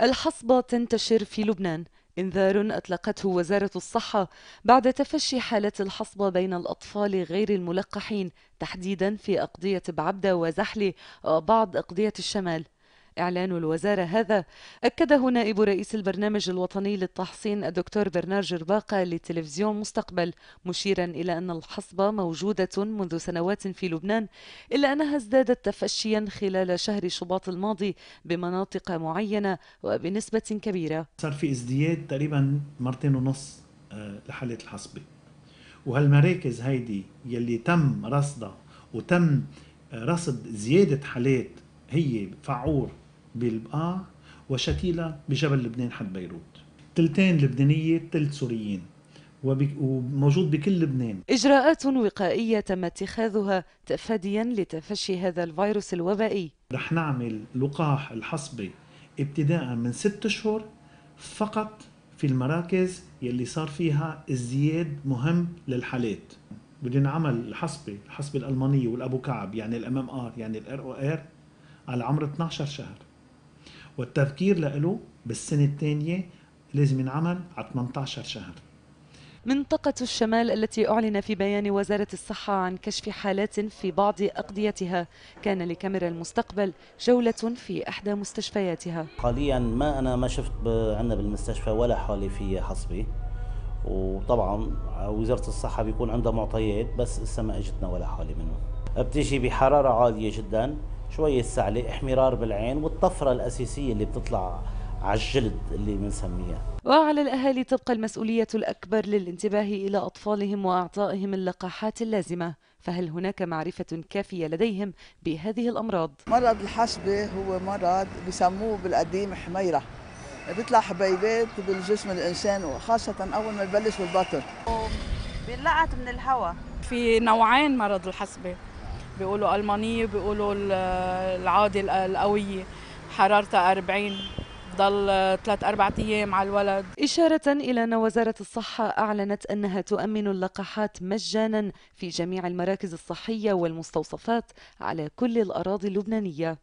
الحصبة تنتشر في لبنان إنذار أطلقته وزارة الصحة بعد تفشي حالة الحصبة بين الأطفال غير الملقحين تحديدا في أقضية بعبدة وزحلة وبعض أقضية الشمال إعلان الوزارة هذا أكده نائب رئيس البرنامج الوطني للتحصين الدكتور برنار جرباقة لتلفزيون مستقبل مشيرا إلى أن الحصبة موجودة منذ سنوات في لبنان إلا أنها ازدادت تفشيا خلال شهر شباط الماضي بمناطق معينة وبنسبة كبيرة صار في ازدياد تقريبا مرتين ونص آه، لحالة الحصبة وهالمراكز هيدي يلي تم رصدها وتم آه، رصد زيادة حالات هي فعور بالبقاع وشتيلة بجبل لبنان حد بيروت تلتين لبنانية تلت سوريين وموجود بكل لبنان إجراءات وقائية تم اتخاذها تفاديا لتفشي هذا الفيروس الوبائي رح نعمل لقاح الحصبة ابتداء من ست أشهر فقط في المراكز يلي صار فيها ازدياد مهم للحالات بدنا نعمل الحصبة الحصبة الألمانية والأبو كعب يعني الام ام ار يعني الار او ار على عمر 12 شهر والتذكير له بالسنة الثانية لازم ينعمل على 18 شهر منطقة الشمال التي أعلن في بيان وزارة الصحة عن كشف حالات في بعض أقضيتها كان لكاميرا المستقبل جولة في إحدى مستشفياتها حاليا ما أنا ما شفت عندنا بالمستشفى ولا حالة في حصبي وطبعا وزارة الصحة بيكون عندها معطيات بس لسه ما اجتنا ولا حالة منه بتيجي بحرارة عالية جدا شوية سعلة احمرار بالعين والطفرة الأساسية اللي بتطلع على الجلد اللي بنسميها وعلى الأهالي تبقى المسؤولية الأكبر للانتباه إلى أطفالهم وأعطائهم اللقاحات اللازمة فهل هناك معرفة كافية لديهم بهذه الأمراض؟ مرض الحشبه هو مرض بسموه بالقديم حميرة بيطلع حبيبات بالجسم الإنسان وخاصة أول ما يبلش بالبطن بينلقط من الهواء في نوعين مرض الحشبه بيقولوا ألمانية بيقولوا العادي القوية حرارتها 40 ضل ثلاث أربعة أيام على الولد إشارة إلى أن وزارة الصحة أعلنت أنها تؤمن اللقاحات مجانا في جميع المراكز الصحية والمستوصفات على كل الأراضي اللبنانية